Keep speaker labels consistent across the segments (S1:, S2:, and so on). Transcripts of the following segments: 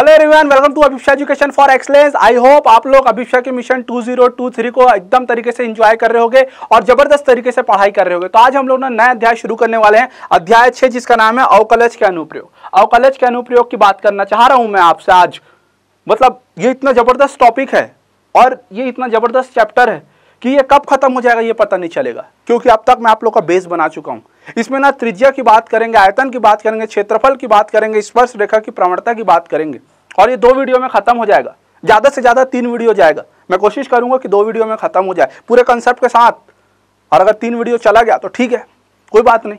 S1: hello everyone welcome to Abhisha education for excellence I hope आप लोग अभिषा के मिशन 2023 को एकदम तरीके से एंजॉय कर रहे होंगे और जबरदस्त तरीके से पढ़ाई कर रहे होंगे तो आज हम लोग ना नया अध्याय शुरू करने वाले हैं अध्याय छह जिसका नाम है अवकलज के अनुप्रयोग अवकलज के अनुप्रयोग की बात करना चाह रहा हूं मैं आपसे आज मतलब ये इतना जबरदस्त टॉपिक है और ये इतना जबरदस्त चैप्टर है कि ये कब खत्म हो जाएगा ये पता नहीं चलेगा क्योंकि अब तक मैं आप लोग का बेस बना चुका हूँ इसमें ना त्रिज्या की बात करेंगे आयतन की बात करेंगे क्षेत्रफल की बात करेंगे स्पर्श रेखा की प्रवणता की बात करेंगे और ये दो वीडियो में खत्म हो जाएगा ज़्यादा से ज़्यादा तीन वीडियो जाएगा मैं कोशिश करूंगा कि दो वीडियो में खत्म हो जाए पूरे कंसेप्ट के साथ और अगर तीन वीडियो चला गया तो ठीक है कोई बात नहीं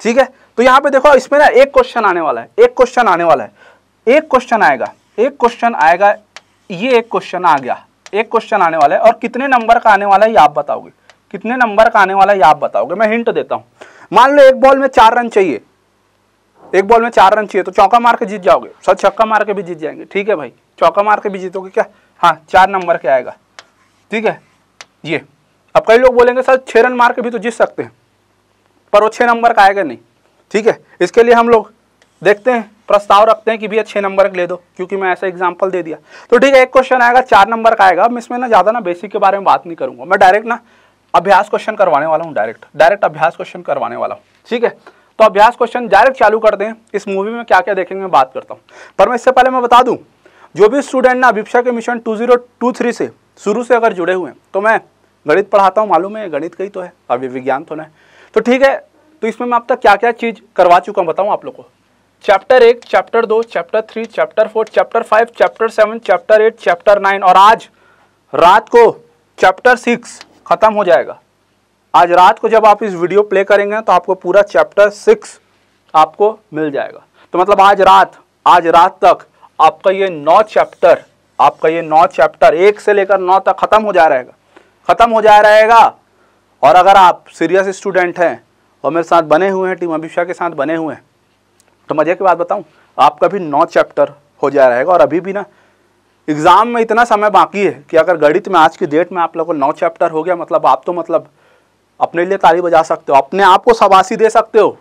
S1: ठीक है तो यहाँ पे देखो इसमें ना एक क्वेश्चन आने वाला है एक क्वेश्चन आने वाला है एक क्वेश्चन आएगा एक क्वेश्चन आएगा ये एक क्वेश्चन आ गया एक क्वेश्चन आने वाला है और कितने नंबर का आने वाला है ये आप बताओगे कितने नंबर का आने वाला है ये आप बताओगे मैं हिंट देता हूँ मान लो एक बॉल में चार रन चाहिए एक बॉल में चार रन चाहिए तो चौका मार के जीत जाओगे सर छक्का मार के भी जीत जाएंगे ठीक है भाई चौका मार के भी जीतोगे क्या हाँ चार नंबर के आएगा ठीक है ये अब कई लोग बोलेंगे सर छः रन मार के भी तो जीत सकते हैं पर वो छः नंबर का आएगा नहीं ठीक है इसके लिए हम लोग देखते हैं प्रस्ताव रखते हैं कि भैया छः नंबर ले दो क्योंकि मैं ऐसा एग्जाम्पल दे दिया तो ठीक है एक क्वेश्चन आएगा चार नंबर का आएगा मैं इसमें ना ज़्यादा ना बेसिक के बारे में बात नहीं करूंगा मैं डायरेक्ट ना अभ्यास क्वेश्चन करवाने वाला हूँ डायरेक्ट डायरेक्ट अभ्यास क्वेश्चन करवाने वाला हूँ ठीक है तो अभ्यास क्वेश्चन डायरेक्ट चालू कर दें इस मूवी में क्या क्या देखेंगे मैं बात करता हूँ पर मैं इससे पहले मैं बता दूँ जो भी स्टूडेंट ना अभिप्सा के मिशन थ्री से शुरू से अगर जुड़े हुए हैं तो मैं गणित पढ़ाता हूँ मालूम है गणित ही तो है अभी विज्ञान तो ना है तो ठीक है तो इसमें मैं अब तक क्या क्या चीज़ करवा चुका हूँ बताऊँ आप लोग को चैप्टर एक चैप्टर दो chapter three chapter four chapter five chapter seven chapter eight chapter nine और आज रात को चैप्टर सिक्स खत्म हो जाएगा आज रात को जब आप इस वीडियो प्ले करेंगे तो आपको पूरा चैप्टर सिक्स आपको मिल जाएगा तो मतलब आज रात आज रात तक आपका ये नौ चैप्टर आपका ये नौ चैप्टर एक से लेकर नौ तक खत्म हो जा रहेगा खत्म हो जा रहेगा और अगर आप सीरियस स्टूडेंट हैं और मेरे साथ बने हुए हैं टीम अभिषा के साथ बने हुए हैं तो मजे की बात बताऊँ आपका भी नौ चैप्टर हो जा रहेगा और अभी भी ना एग्ज़ाम में इतना समय बाकी है कि अगर गणित में आज की डेट में आप लोगों को नौ चैप्टर हो गया मतलब आप तो मतलब अपने लिए ताली बजा सकते हो अपने आप को सबासी दे सकते हो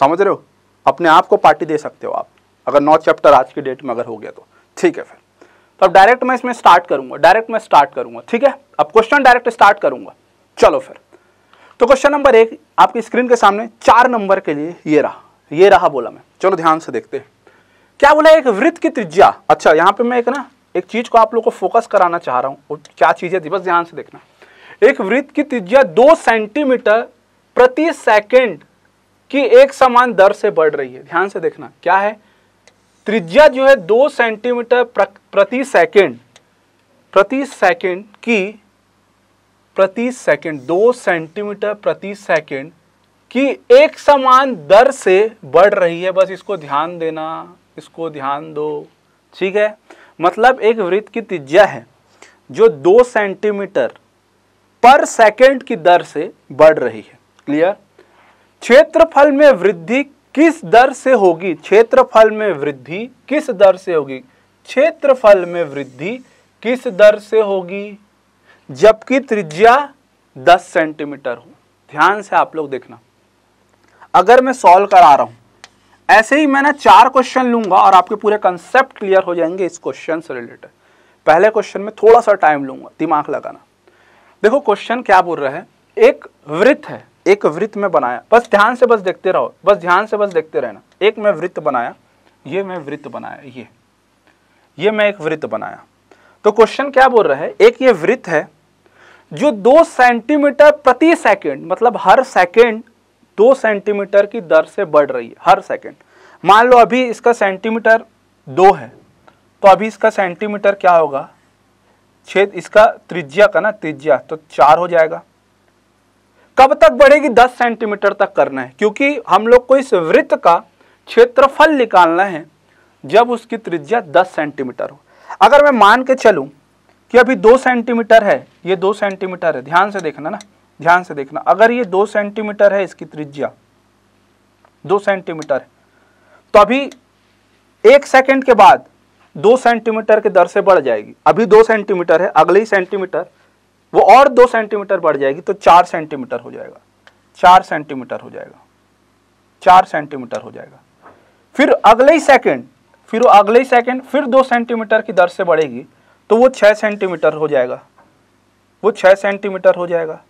S1: समझ रहे हो अपने आप को पार्टी दे सकते हो आप अगर नौ चैप्टर आज की डेट में अगर हो गया तो ठीक है फिर तो अब डायरेक्ट मैं इसमें स्टार्ट करूँगा डायरेक्ट मैं स्टार्ट करूंगा ठीक है अब क्वेश्चन डायरेक्ट स्टार्ट करूंगा चलो फिर तो क्वेश्चन नंबर एक आपकी स्क्रीन के सामने चार नंबर के लिए ये रहा ये रहा बोला मैं चलो ध्यान से देखते हैं क्या बोला एक वृत्त की त्रिज्या अच्छा यहाँ पे मैं एक ना एक चीज को आप लोग को फोकस कराना चाह रहा हूँ क्या चीज है बस ध्यान से देखना एक वृत्त की त्रिज्या दो सेंटीमीटर प्रति सेकेंड की एक समान दर से बढ़ रही है ध्यान से देखना क्या है त्रिज्या जो है दो सेंटीमीटर प्रति सेकेंड प्रति सेकेंड की प्रति सेकेंड दो सेंटीमीटर प्रति सेकेंड कि एक समान दर से बढ़ रही है बस इसको ध्यान देना इसको ध्यान दो ठीक है मतलब एक वृत्त की त्रिज्या है जो दो सेंटीमीटर पर सेकंड की दर से बढ़ रही है क्लियर क्षेत्रफल में वृद्धि किस दर से होगी क्षेत्रफल में वृद्धि किस दर से होगी क्षेत्रफल में वृद्धि किस दर से होगी जबकि त्रिज्या 10 सेंटीमीटर हो ध्यान से आप लोग देखना अगर मैं सॉल्व करा रहा हूं ऐसे ही मैंने चार क्वेश्चन लूंगा और आपके पूरे कंसेप्ट क्लियर हो जाएंगे इस क्वेश्चन से रिलेटेड पहले क्वेश्चन में थोड़ा सा टाइम लूंगा दिमाग लगाना देखो क्वेश्चन क्या बोल रहा है एक वृत्त है एक वृत्त में बनाया बस ध्यान से बस देखते रहो बस ध्यान से बस देखते रहना एक मैं वृत्त बनाया ये मैं वृत्त बनाया ये ये मैं एक वृत्त बनाया तो क्वेश्चन क्या बोल रहा है एक ये वृत्त है जो दो सेंटीमीटर प्रति सेकंड मतलब हर सेकंड दो सेंटीमीटर की दर से बढ़ रही है हर सेकेंड मान लो अभी इसका सेंटीमीटर दो है तो अभी इसका सेंटीमीटर क्या होगा छेद इसका त्रिज्या का ना त्रिज्या तो चार हो जाएगा कब तक बढ़ेगी दस सेंटीमीटर तक करना है क्योंकि हम लोग को इस वृत्त का क्षेत्रफल निकालना है जब उसकी त्रिज्या दस सेंटीमीटर हो अगर मैं मान के चलूं कि अभी दो सेंटीमीटर है ये दो सेंटीमीटर है ध्यान से देखना ना ध्यान से देखना अगर ये दो सेंटीमीटर है इसकी त्रिज्या दो सेंटीमीटर तो अभी एक सेकंड के बाद दो सेंटीमीटर के दर से बढ़ जाएगी अभी दो सेंटीमीटर है अगले ही सेंटीमीटर वो और दो सेंटीमीटर बढ़ जाएगी तो चार सेंटीमीटर हो जाएगा चार सेंटीमीटर हो जाएगा चार सेंटीमीटर हो जाएगा फिर अगले ही सेकंड फिर अगले ही सेकंड फिर दो सेंटीमीटर की दर से बढ़ेगी तो वो छः सेंटीमीटर हो जाएगा वो छः सेंटीमीटर हो जाएगा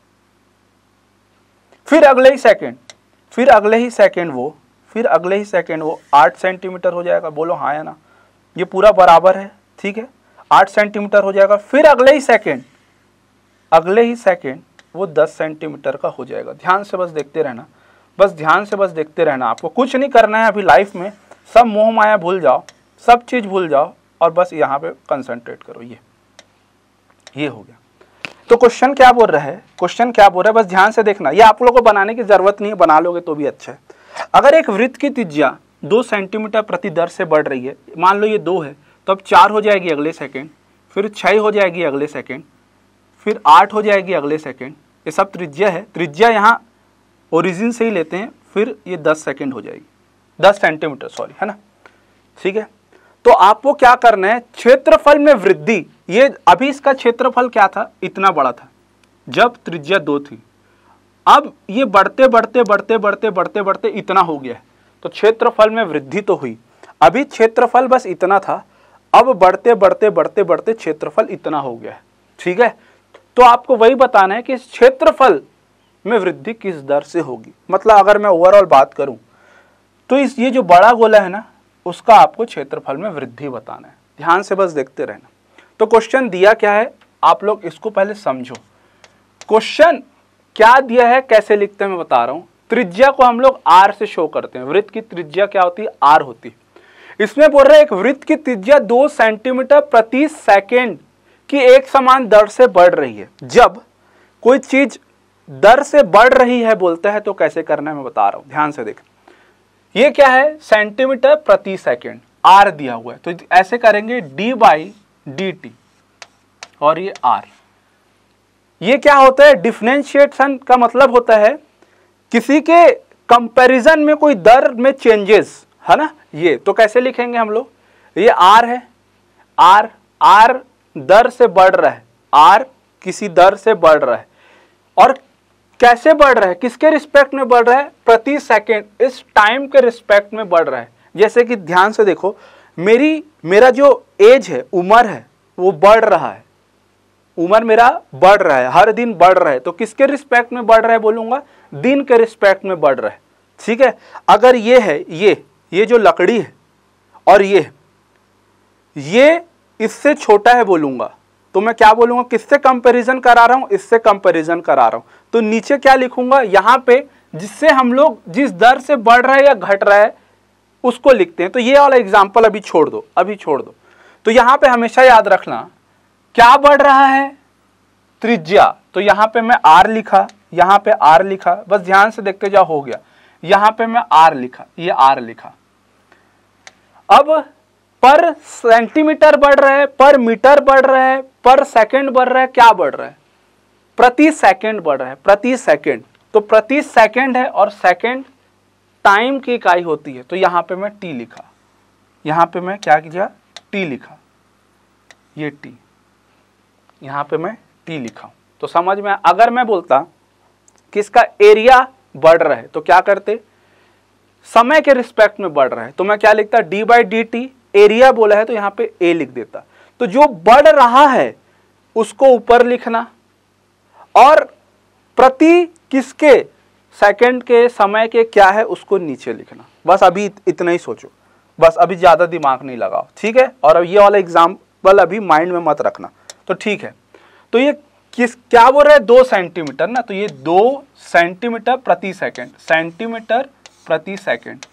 S1: फिर अगले ही सेकेंड फिर अगले ही सेकेंड वो फिर अगले ही सेकेंड वो आठ सेंटीमीटर हो जाएगा बोलो हाँ या ना ये पूरा बराबर है ठीक है आठ सेंटीमीटर हो जाएगा फिर अगले ही सेकेंड अगले ही सेकेंड वो दस सेंटीमीटर का हो जाएगा ध्यान से बस देखते रहना बस ध्यान से बस देखते रहना आपको कुछ नहीं करना है अभी लाइफ में सब मोह माया भूल जाओ सब चीज़ भूल जाओ और बस यहाँ पे कंसंट्रेट करो ये ये हो गया तो क्वेश्चन क्या बोल रहा है क्वेश्चन क्या बोल रहा है बस ध्यान से देखना ये आप लोग को बनाने की जरूरत नहीं है बना लोगे तो भी अच्छा है अगर एक वृत्त की त्रिज्या दो सेंटीमीटर प्रति दर से बढ़ रही है मान लो ये दो है तो अब चार हो जाएगी अगले सेकेंड फिर छः हो जाएगी अगले सेकेंड फिर आठ हो जाएगी अगले सेकेंड ये सब त्रिज्या है त्रिज्या यहाँ ओरिजिन से ही लेते हैं फिर ये दस सेकेंड हो जाएगी दस सेंटीमीटर सॉरी है ना ठीक है तो आपको क्या करना है क्षेत्रफल में वृद्धि ये अभी इसका क्षेत्रफल क्या था इतना बड़ा था जब त्रिज्या दो थी अब ये बढ़ते बढ़ते बढ़ते बढ़ते बढ़ते बढ़ते इतना हो गया तो क्षेत्रफल में वृद्धि तो हुई अभी क्षेत्रफल बस इतना था अब बढ़ते बढ़ते बढ़ते बढ़ते क्षेत्रफल इतना हो गया है ठीक है तो आपको वही बताना है कि क्षेत्रफल में वृद्धि किस दर से होगी मतलब अगर मैं ओवरऑल बात करूं तो इस ये जो बड़ा गोला है ना उसका आपको क्षेत्रफल में वृद्धि बताना है ध्यान से बस देखते रहना तो क्वेश्चन दिया क्या है आप लोग इसको पहले समझो क्वेश्चन क्या दिया है कैसे लिखते हैं मैं बता रहा हूं त्रिज्या को हम लोग आर से शो करते हैं वृत्त की त्रिज्या क्या होती है आर होती है इसमें बोल रहे हैं एक वृत्त की त्रिज्या दो सेंटीमीटर प्रति सेकेंड की एक समान दर से बढ़ रही है जब कोई चीज दर से बढ़ रही है बोलता है तो कैसे करना है मैं बता रहा हूं ध्यान से देखें ये क्या है सेंटीमीटर प्रति सेकेंड आर दिया हुआ है तो ऐसे करेंगे डी बाई डी टी और ये आर ये क्या होता है डिफ्रेंशिएशन का मतलब होता है किसी के कंपैरिजन में कोई दर में चेंजेस है ना ये तो कैसे लिखेंगे हम लोग ये आर है आर आर दर से बढ़ रहा है आर किसी दर से बढ़ रहा है और कैसे बढ़ रहा है किसके रिस्पेक्ट में बढ़ रहा है प्रति सेकेंड इस टाइम के रिस्पेक्ट में बढ़ रहा है जैसे कि ध्यान से देखो मेरी मेरा जो एज है उम्र है वो बढ़ रहा है उम्र मेरा बढ़ रहा है हर दिन बढ़ रहा है तो किसके रिस्पेक्ट में बढ़ रहा है बोलूँगा दिन के रिस्पेक्ट में बढ़ रहा है ठीक है अगर ये है ये ये जो लकड़ी है और ये ये इससे छोटा है बोलूँगा तो मैं क्या बोलूंगा किससे कंपेरिजन करा रहा हूं इससे कंपेरिजन करा रहा हूं तो नीचे क्या लिखूंगा यहां पे जिससे हम लोग जिस दर से बढ़ रहा है या घट रहा है उसको लिखते हैं तो ये वाला एग्जाम्पल अभी छोड़ दो अभी छोड़ दो तो यहां पे हमेशा याद रखना क्या बढ़ रहा है त्रिज्या तो यहां पे मैं आर लिखा यहां पे आर लिखा बस ध्यान से देखते जाओ हो गया यहां पे मैं आर लिखा ये आर लिखा अब पर सेंटीमीटर बढ़ रहा है पर मीटर बढ़ रहा है पर सेकंड बढ़ रहा है क्या बढ़ रहा है प्रति सेकंड बढ़ रहा है प्रति सेकंड तो प्रति सेकंड है और सेकंड टाइम की इकाई होती है तो यहां पे मैं टी लिखा यहां पे मैं क्या किया टी लिखा ये टी यहां पे मैं टी लिखा तो समझ में अगर मैं बोलता कि इसका एरिया बढ़ रहा है तो क्या करते समय के रिस्पेक्ट में बढ़ रहा है तो मैं क्या लिखता D by D T area बोला है तो यहां पे ए लिख देता तो जो बढ़ रहा है उसको ऊपर लिखना और प्रति किसके सेकंड के समय के क्या है उसको नीचे लिखना बस अभी इतना ही सोचो बस अभी ज़्यादा दिमाग नहीं लगाओ ठीक है और अब ये वाला एग्जाम्पल अभी माइंड में मत रखना तो ठीक है तो ये किस क्या बोल रहे हैं दो सेंटीमीटर ना तो ये दो सेंटीमीटर प्रति सेकंड सेंटीमीटर प्रति सेकंड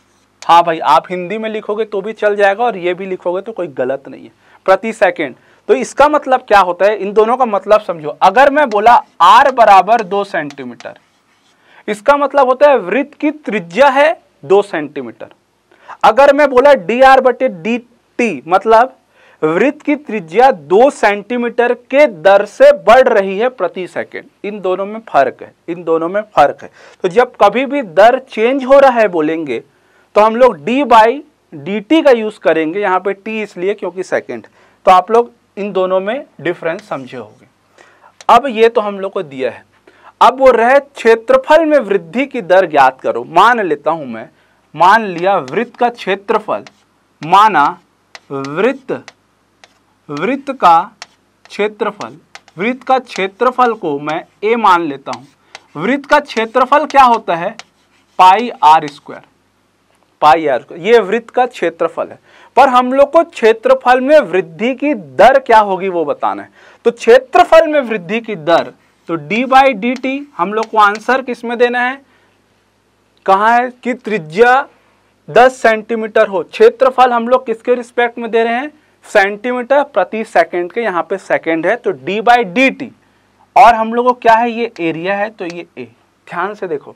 S1: हाँ भाई आप हिंदी में लिखोगे तो भी चल जाएगा और ये भी लिखोगे तो कोई गलत नहीं है प्रति सेकेंड तो इसका मतलब क्या होता है इन दोनों का मतलब समझो अगर मैं बोला आर बराबर दो सेंटीमीटर इसका मतलब होता है वृत्त की त्रिज्या है दो सेंटीमीटर अगर मैं बोला डी आर बटे डी टी मतलब वृत्त की त्रिज्या दो सेंटीमीटर के दर से बढ़ रही है प्रति सेकेंड इन दोनों में फर्क है इन दोनों में फर्क है तो जब कभी भी दर चेंज हो रहा है बोलेंगे तो हम लोग डी बाई डी का यूज़ करेंगे यहाँ पे टी इसलिए क्योंकि सेकेंड तो आप लोग इन दोनों में डिफरेंस समझे होंगे अब ये तो हम लोग को दिया है अब वो रहे क्षेत्रफल में वृद्धि की दर ज्ञात करो मान लेता हूं मैं मान लिया वृत्त का क्षेत्रफल माना वृत्त वृत्त का क्षेत्रफल वृत्त का क्षेत्रफल को मैं ए मान लेता हूं वृत्त का क्षेत्रफल क्या होता है pi R square pi R ये वृत्त का क्षेत्रफल है पर हम लोग को क्षेत्रफल में वृद्धि की दर क्या होगी वो बताना है तो क्षेत्रफल में वृद्धि की दर तो d बाई डी टी हम लोग को आंसर किस में देना है कहा है कि त्रिज्या 10 सेंटीमीटर हो क्षेत्रफल हम लोग किसके रिस्पेक्ट में दे रहे हैं सेंटीमीटर प्रति सेकंड के यहाँ पे सेकंड है तो d बाई डी टी और हम लोग को क्या है ये एरिया है तो ये ए ध्यान से देखो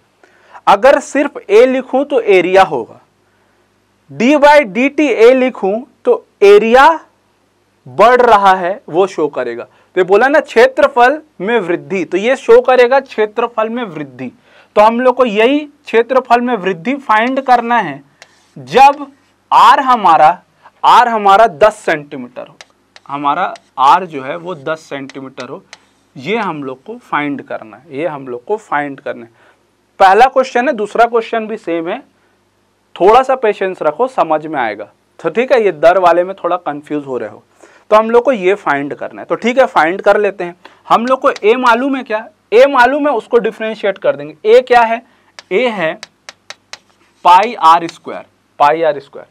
S1: अगर सिर्फ ए लिखूं तो एरिया होगा D by D T A लिखूं तो एरिया बढ़ रहा है वो शो करेगा तो बोला ना क्षेत्रफल में वृद्धि तो ये शो करेगा क्षेत्रफल में वृद्धि तो हम लोग को यही क्षेत्रफल में वृद्धि फाइंड करना है जब आर हमारा आर हमारा 10 सेंटीमीटर हो हमारा आर जो है वो 10 सेंटीमीटर हो ये हम लोग को फाइंड करना है ये हम लोग को फाइंड करना है पहला क्वेश्चन है दूसरा क्वेश्चन भी सेम है थोड़ा सा पेशेंस रखो समझ में आएगा तो ठीक है ये दर वाले में थोड़ा कंफ्यूज हो रहे हो तो हम लोग को ये फाइंड करना है तो ठीक है फाइंड कर लेते हैं हम लोग को ए मालूम है क्या ए मालूम है उसको डिफ्रेंशिएट कर देंगे ए क्या है ए है pi R square pi R square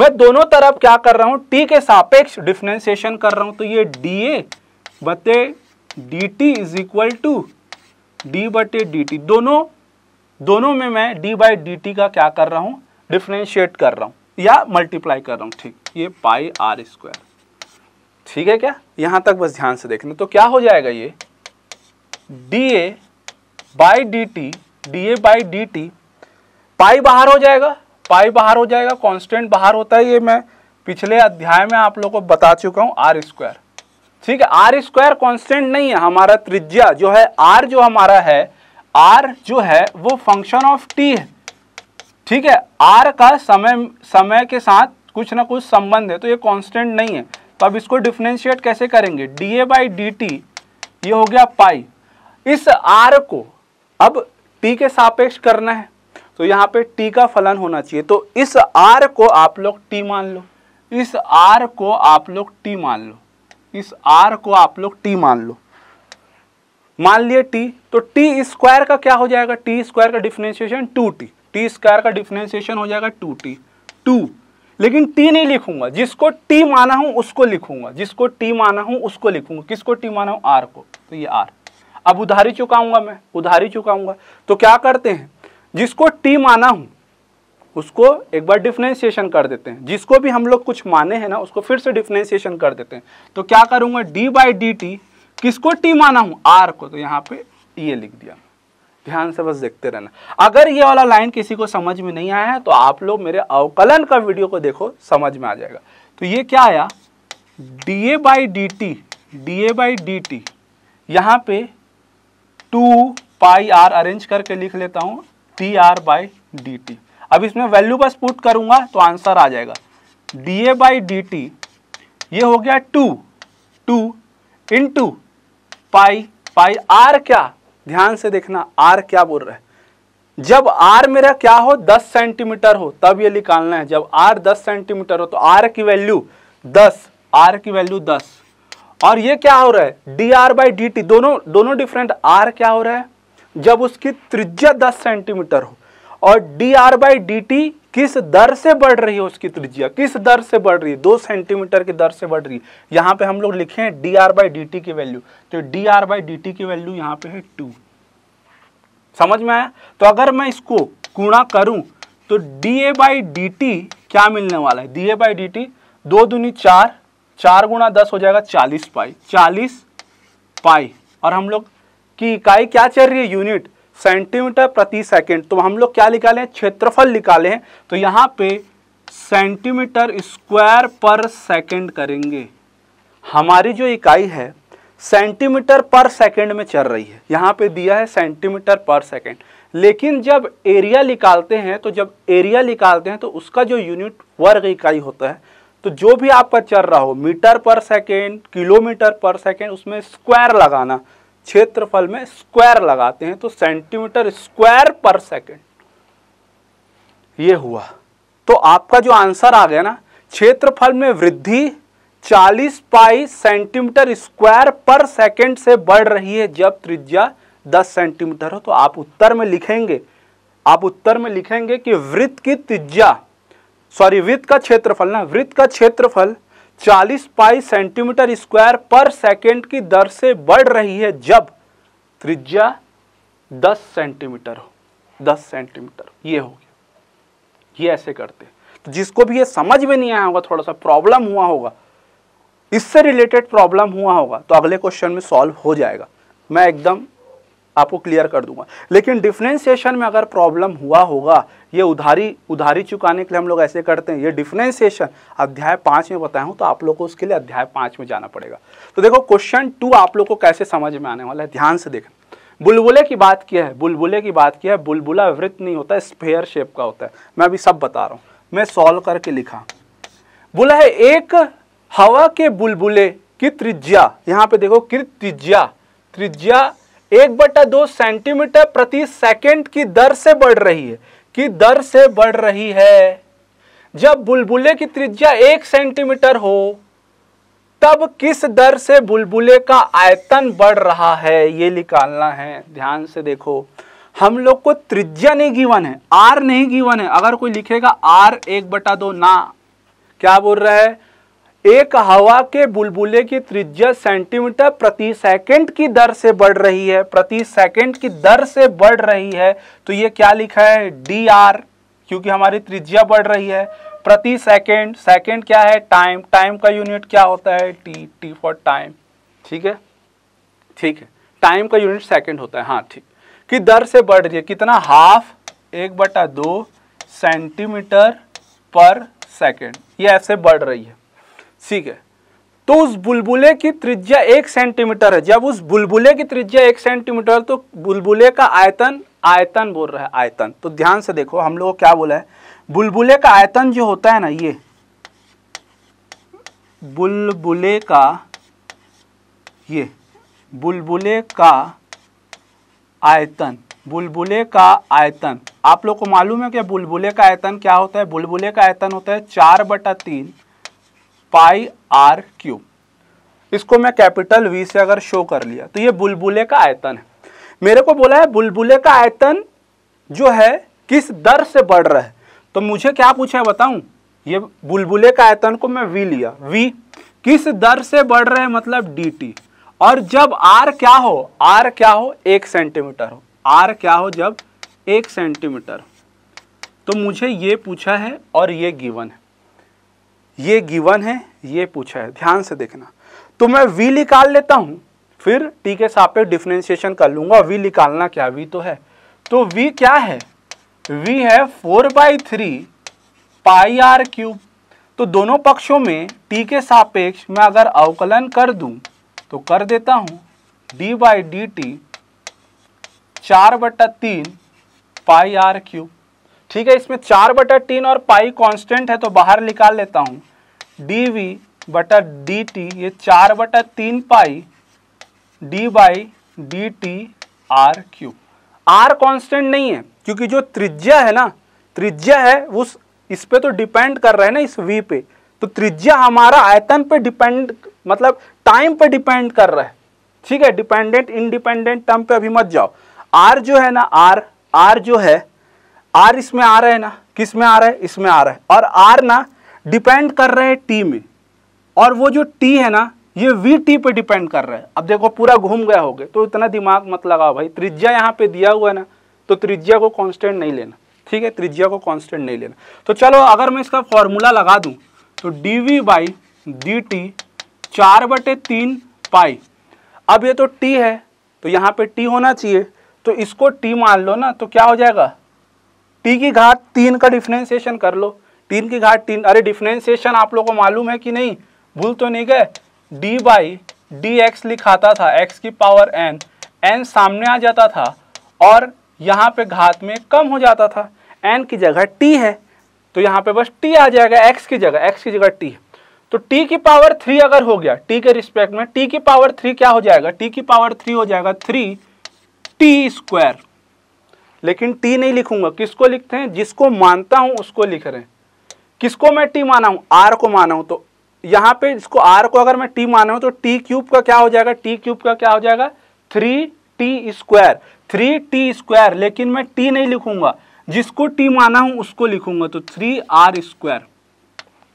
S1: मैं दोनों तरफ क्या कर रहा हूं टी के सापेक्ष डिफ्रेंशिएशन कर रहा हूं तो ये डी ए बटे D T is equal to D बटे डी टी दोनों दोनों में मैं डी बाई डी टी का क्या कर रहा हूं डिफ्रेंशिएट कर रहा हूँ या मल्टीप्लाई कर रहा हूँ ठीक ये पाई आर स्क्वायर ठीक है क्या यहाँ तक बस ध्यान से देखना तो क्या हो जाएगा ये D A by D T D A by D T pi बाहर हो जाएगा पाई बाहर हो जाएगा कांस्टेंट बाहर होता है ये मैं पिछले अध्याय में आप लोगों को बता चुका हूँ आर स्क्वायर ठीक है आर स्क्वायर कॉन्स्टेंट नहीं है हमारा त्रिज्या जो है आर जो हमारा है आर जो है वो फंक्शन ऑफ टी है ठीक है आर का समय समय के साथ कुछ ना कुछ संबंध है तो ये कांस्टेंट नहीं है तो अब इसको डिफ्रेंशिएट कैसे करेंगे D A by D T ये हो गया पाई इस आर को अब टी के सापेक्ष करना है तो यहाँ पे टी का फलन होना चाहिए तो इस आर को आप लोग टी मान लो इस आर को आप लोग टी मान लो इस आर को आप लोग टी मान लो मान लिए टी तो टी स्क्वायर का क्या हो जाएगा टी स्क्वायर का differentiation two T T square का डिफ्रेंसिएशन हो जाएगा टू टी टू लेकिन टी नहीं लिखूंगा जिसको टी माना हूं उसको लिखूंगा जिसको टी माना हूं उसको लिखूंगा किसको टी माना हूं आर को तो ये आर अब उधारी चुकाऊंगा मैं उधारी चुकाऊंगा तो क्या करते हैं जिसको टी माना हूं उसको एक बार डिफ्रेंसिएशन कर देते हैं जिसको भी हम लोग कुछ माने हैं ना उसको फिर से डिफ्रेंसिएशन कर देते हैं तो क्या करूंगा डी बाई डी टी किसको टी माना हूं आर को तो यहाँ पे ये लिख दिया ध्यान से बस देखते रहना अगर ये वाला लाइन किसी को समझ में नहीं आया है तो आप लोग मेरे अवकलन का वीडियो को देखो समझ में आ जाएगा तो ये क्या आया D A by D T D A by D T यहाँ पे टू पाई आर अरेंज करके लिख लेता हूँ T R by D T अब इसमें वैल्यू बस पुट करूँगा तो आंसर आ जाएगा D A by D T ये हो गया two two into two pi pi R क्या ध्यान से देखना आर क्या बोल रहा है जब आर मेरा क्या हो 10 सेंटीमीटर हो तब ये निकालना है जब आर 10 सेंटीमीटर हो तो आर की वैल्यू 10 आर की वैल्यू 10 और ये क्या हो रहा है D R by D T दोनों दोनों डिफरेंट आर क्या हो रहा है जब उसकी त्रिज्या 10 सेंटीमीटर हो और D R by D T किस दर से बढ़ रही है उसकी त्रिज्या किस दर से बढ़ रही है दो सेंटीमीटर की दर से बढ़ रही है यहाँ पे हम लोग लिखे हैं D R by D T की वैल्यू तो D R by D T की वैल्यू यहाँ पे है टू समझ में आया तो अगर मैं इसको गुणा करूं तो D A by D T क्या मिलने वाला है D A by D T दो दूनी चार चार गुणा दस हो जाएगा चालीस पाई चालीस पाई और हम लोग की इकाई क्या चल रही है यूनिट सेंटीमीटर प्रति सेकेंड तो हम लोग क्या निकाले हैं क्षेत्रफल निकाले हैं तो यहाँ पे सेंटीमीटर स्क्वायर पर सेकेंड करेंगे हमारी जो इकाई है सेंटीमीटर पर सेकेंड में चल रही है यहाँ पे दिया है सेंटीमीटर पर सेकेंड लेकिन जब एरिया निकालते हैं तो जब एरिया निकालते हैं तो उसका जो यूनिट वर्ग इकाई होता है तो जो भी आपका चल रहा हो मीटर पर सेकेंड किलोमीटर पर सेकेंड उसमें स्क्वायर लगाना क्षेत्रफल में स्क्वायर लगाते हैं तो सेंटीमीटर स्क्वायर पर सेकंड ये हुआ तो आपका जो आंसर आ गया ना क्षेत्रफल में वृद्धि 40 पाई सेंटीमीटर स्क्वायर पर सेकेंड से बढ़ रही है जब त्रिज्या 10 सेंटीमीटर हो तो आप उत्तर में लिखेंगे आप उत्तर में लिखेंगे कि वृत्त की त्रिज्या सॉरी वृत्त का क्षेत्रफल ना वृत्त का क्षेत्रफल 40 पाई सेंटीमीटर स्क्वायर पर सेकेंड की दर से बढ़ रही है जब त्रिज्या 10 सेंटीमीटर हो 10 सेंटीमीटर ये हो गया ये ऐसे करते हैं तो जिसको भी ये समझ में नहीं आया होगा थोड़ा सा प्रॉब्लम हुआ होगा इससे रिलेटेड प्रॉब्लम हुआ होगा तो अगले क्वेश्चन में सॉल्व हो जाएगा मैं एकदम आपको क्लियर कर दूंगा लेकिन डिफ्रेंसिएशन में अगर प्रॉब्लम हुआ होगा ये उधारी उधारी चुकाने के लिए हम लोग ऐसे करते हैं ये डिफ्रेंसिएशन अध्याय पाँच में बताया हूँ तो आप लोग को उसके लिए अध्याय पाँच में जाना पड़ेगा तो देखो क्वेश्चन टू आप लोग को कैसे समझ में आने वाला है ध्यान से देखें बुलबुले की बात किया है बुलबुले की बात किया है बुलबुला वृत्त नहीं होता है स्पेयर शेप का होता है मैं अभी सब बता रहा हूँ मैं सॉल्व करके लिखा बोला है एक हवा के बुलबुले की त्रिज्या यहाँ पे देखो कि त्रिज्या त्रिज्या एक बटा दो सेंटीमीटर प्रति सेकंड की दर से बढ़ रही है कि दर से बढ़ रही है जब बुलबुले की त्रिज्या एक सेंटीमीटर हो तब किस दर से बुलबुले का आयतन बढ़ रहा है ये निकालना है ध्यान से देखो हम लोग को त्रिज्या नहीं गिवन है आर नहीं गिवन है अगर कोई लिखेगा आर एक बटा दो ना क्या बोल रहा है एक हवा के बुलबुले की त्रिज्या सेंटीमीटर प्रति सेकंड की दर से बढ़ रही है प्रति सेकंड की दर से बढ़ रही है तो ये क्या लिखा है डी आर क्योंकि हमारी त्रिज्या बढ़ रही है प्रति सेकंड सेकंड क्या है टाइम टाइम का यूनिट क्या होता है टी टी फॉर टाइम ठीक है ठीक है टाइम का यूनिट सेकेंड होता है हाँ ठीक कि दर से बढ़ रही है कितना हाफ एक बटा दो सेंटीमीटर पर सेकेंड ये ऐसे बढ़ रही है ठीक है तो उस बुलबुले की त्रिज्या एक सेंटीमीटर है जब उस बुलबुले की त्रिज्या एक सेंटीमीटर तो बुलबुले का आयतन आयतन बोल रहा है आयतन तो ध्यान से देखो हम लोग क्या बोला है बुलबुले का आयतन जो होता है ना ये बुलबुले का ये बुलबुले का आयतन बुलबुले का आयतन आप लोग को मालूम है कि बुलबुले का आयतन क्या होता है बुलबुले का आयतन होता है चार बटा तीन पाई आर क्यू इसको मैं कैपिटल वी से अगर शो कर लिया तो ये बुलबुले का आयतन है मेरे को बोला है बुलबुले का आयतन जो है किस दर से बढ़ रहा है तो मुझे क्या पूछा है बताऊं ये बुलबुले का आयतन को मैं वी लिया वी किस दर से बढ़ रहे मतलब डी टी और जब आर क्या हो आर क्या हो एक सेंटीमीटर हो आर क्या हो जब एक सेंटीमीटर तो मुझे ये पूछा है और ये गिवन है ये गिवन है ये पूछा है ध्यान से देखना तो मैं वी निकाल लेता हूं फिर टी के सापेक्ष डिफ्रेंशिएशन कर लूंगा वी निकालना क्या वी तो है तो वी क्या है वी है four by three pi R cube तो दोनों पक्षों में टी के सापेक्ष मैं अगर अवकलन कर दूं तो कर देता हूं डी बाई डी टी चार बटा तीन पाई आर क्यूब ठीक है इसमें चार बटा तीन और पाई कांस्टेंट है तो बाहर निकाल लेता हूँ डी वी बटा डी टी ये चार बटा तीन pi D by D T R cube R constant नहीं है क्योंकि जो त्रिज्या है ना त्रिज्या है उस इस पर तो डिपेंड कर रहे हैं ना इस वी पे तो त्रिज्या हमारा आयतन पे डिपेंड मतलब टाइम पे डिपेंड कर रहा है ठीक है डिपेंडेंट इनडिपेंडेंट टर्म पे अभी मत जाओ आर जो है ना आर आर जो है आर इसमें आ रहा है ना किस में आ रहा है इसमें आ रहा है और आर ना डिपेंड कर रहे हैं टी में और वो जो टी है ना ये वी टी पे डिपेंड कर रहा है अब देखो पूरा घूम गया हो गया तो इतना दिमाग मत लगाओ भाई त्रिज्या यहाँ पे दिया हुआ है ना तो त्रिज्या को कांस्टेंट नहीं लेना ठीक है त्रिज्या को कांस्टेंट नहीं लेना तो चलो अगर मैं इसका फॉर्मूला लगा दूँ तो D V by D T चार बटे तीन पाई अब ये तो टी है तो यहाँ पे टी होना चाहिए तो इसको टी मान लो ना तो क्या हो जाएगा टी की घाट तीन का डिफ्रेंसिएशन कर लो तीन की घाट तीन अरे डिफ्रेंसिएशन आप लोगों को मालूम है कि नहीं भूल तो नहीं गए डी बाई डी एक्स लिखाता था एक्स की पावर एन एन सामने आ जाता था और यहाँ पे घात में कम हो जाता था एन की जगह टी है तो यहाँ पे बस टी आ जाएगा एक्स की जगह एक्स की जगह टी तो टी की पावर थ्री अगर हो गया टी के रिस्पेक्ट में टी की पावर थ्री क्या हो जाएगा टी की पावर थ्री हो जाएगा थ्री टी स्क्वायर लेकिन टी नहीं लिखूंगा किसको लिखते हैं जिसको मानता हूं उसको लिख रहे हैं किसको मैं टी माना हूं आर को माना हूं तो यहां पे इसको आर को अगर मैं टी माना हूं तो टी क्यूब का क्या हो जाएगा टी क्यूब का क्या हो जाएगा three T square three T square लेकिन मैं टी नहीं लिखूंगा जिसको टी माना हूं उसको लिखूंगा तो थ्री आर स्क्वायर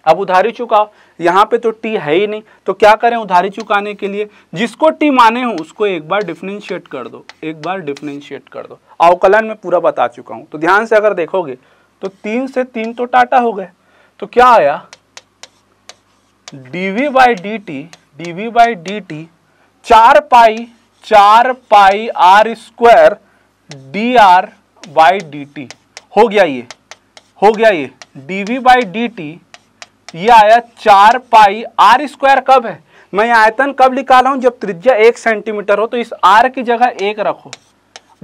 S1: अब उधारी चुकाओ यहाँ पे तो टी है ही नहीं तो क्या करें उधारी चुकाने के लिए जिसको टी माने हो उसको एक बार डिफ्रेंशिएट कर दो एक बार डिफ्रेंशिएट कर दो अवकलन में पूरा बता चुका हूँ तो ध्यान से अगर देखोगे तो तीन से तीन तो टाटा हो गए तो क्या आया D V by D T D V by D T चार पाई चार pi R square D R by D T हो गया ये हो गया ये D V by D T ये आया चार पाई आर स्क्वायर कब है मैं आयतन कब निकाल रहा हूं जब त्रिज्या एक सेंटीमीटर हो तो इस आर की जगह एक रखो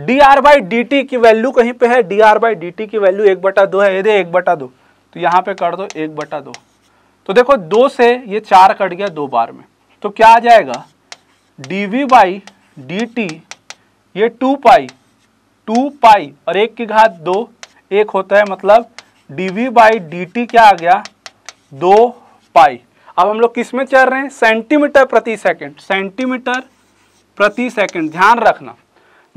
S1: D R by D T की वैल्यू कहीं पे है D R by D T की वैल्यू एक बटा दो है ये दे एक बटा दो तो यहाँ पे कर दो एक बटा दो तो देखो दो से ये चार कट गया दो बार में तो क्या आ जाएगा D V by D T ये टू पाई टू पाई और एक की घात दो एक होता है मतलब D V by D T क्या आ गया दो पाई अब हम लोग किस में चल रहे हैं सेंटीमीटर प्रति सेकंड सेंटीमीटर प्रति सेकंड ध्यान रखना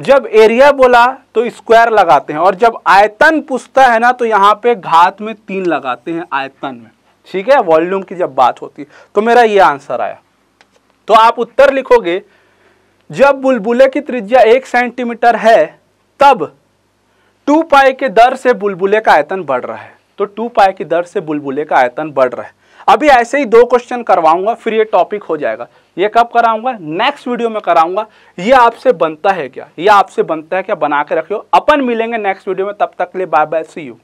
S1: जब एरिया बोला तो स्क्वायर लगाते हैं और जब आयतन पूछता है ना तो यहाँ पे घात में तीन लगाते हैं आयतन में ठीक है वॉल्यूम की जब बात होती है तो मेरा ये आंसर आया तो आप उत्तर लिखोगे जब बुलबुले की त्रिज्या एक सेंटीमीटर है तब टू पाई के दर से बुलबुले का आयतन बढ़ रहा है तो टू पाई की दर से बुलबुले का आयतन बढ़ रहा है अभी ऐसे ही दो क्वेश्चन करवाऊंगा फिर ये टॉपिक हो जाएगा ये कब कराऊंगा नेक्स्ट वीडियो में कराऊंगा ये आपसे बनता है क्या ये आपसे बनता है क्या बना के रखियो अपन मिलेंगे नेक्स्ट वीडियो में तब तक ले बाय बाय सी यू